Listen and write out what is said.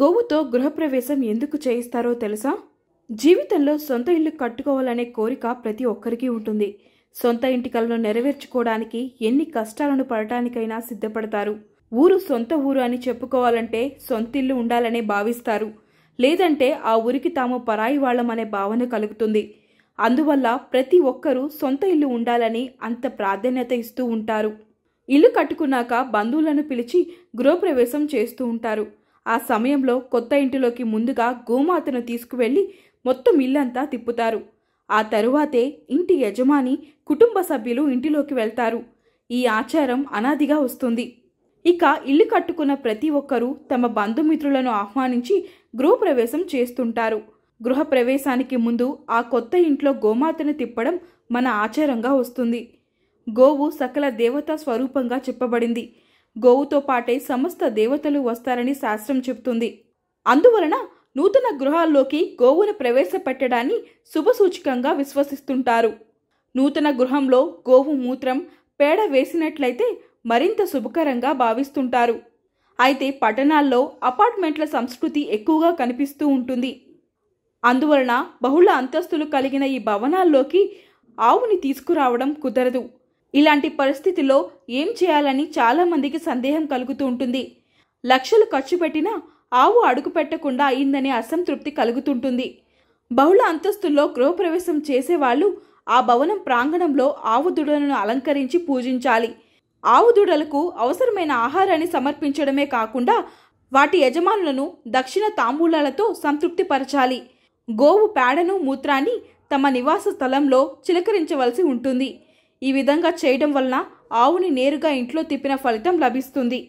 గోవుతో గృహప్రవేశం ఎందుకు చేయిస్తారో తెలుసా జీవితంలో సొంత ఇల్లు కట్టుకోవాలనే కోరిక ప్రతి ఒక్కరికి ఉంటుంది సొంత ఇంటి కలను నెరవేర్చుకోవడానికి ఎన్ని కష్టాలను పడటానికైనా సిద్ధపడతారు ఊరు సొంత ఊరు అని చెప్పుకోవాలంటే సొంత ఇల్లు ఉండాలనే భావిస్తారు లేదంటే ఆ ఊరికి తాము పరాయి వాళ్ళమనే భావన కలుగుతుంది అందువల్ల ప్రతి ఒక్కరూ సొంత ఇల్లు ఉండాలని అంత ప్రాధాన్యత ఇస్తూ ఉంటారు ఇల్లు కట్టుకున్నాక బంధువులను పిలిచి గృహప్రవేశం చేస్తూ ఉంటారు ఆ సమయంలో కొత్త ఇంటిలోకి ముందుగా గోమాతను తీసుకువెళ్ళి మొత్తం ఇల్లంతా తిప్పుతారు ఆ తరువాతే ఇంటి యజమాని కుటుంబ సభ్యులు ఇంటిలోకి వెళ్తారు ఈ ఆచారం అనాదిగా వస్తుంది ఇక ఇల్లు కట్టుకున్న ప్రతి ఒక్కరూ తమ బంధుమిత్రులను ఆహ్వానించి గృహప్రవేశం చేస్తుంటారు గృహప్రవేశానికి ముందు ఆ కొత్త ఇంట్లో గోమాతను తిప్పడం మన ఆచారంగా వస్తుంది గోవు సకల దేవతా స్వరూపంగా చెప్పబడింది గోవుతో పాటే సమస్త దేవతలు వస్తారని శాస్త్రం చెబుతుంది అందువలన నూతన గృహాల్లోకి గోవును ప్రవేశపెట్టడాన్ని శుభసూచకంగా విశ్వసిస్తుంటారు నూతన గృహంలో గోవు మూత్రం పేడ వేసినట్లయితే మరింత శుభకరంగా భావిస్తుంటారు అయితే పట్టణాల్లో అపార్ట్మెంట్ల సంస్కృతి ఎక్కువగా కనిపిస్తూ ఉంటుంది అందువలన బహుళ అంతస్తులు కలిగిన ఈ భవనాల్లోకి ఆవుని తీసుకురావడం కుదరదు ఇలాంటి పరిస్థితిలో ఏం చేయాలని చాలామందికి సందేహం కలుగుతూ ఉంటుంది లక్షలు ఖర్చు పెట్టినా ఆవు అడుగు పెట్టకుండా అయిందనే అసంతృప్తి కలుగుతుంటుంది బహుళ అంతస్తుల్లో గృహప్రవేశం చేసేవాళ్ళు ఆ భవనం ప్రాంగణంలో ఆవు దుడలను అలంకరించి పూజించాలి ఆవు దూడలకు అవసరమైన ఆహారాన్ని సమర్పించడమే కాకుండా వాటి యజమానులను దక్షిణ తాంబూలాలతో సంతృప్తిపరచాలి గోవు పేడను మూత్రాన్ని తమ నివాస స్థలంలో చిలకరించవలసి ఉంటుంది ఈ విధంగా చేయడం వలన ఆవుని నేరుగా ఇంట్లో తిప్పిన ఫలితం లభిస్తుంది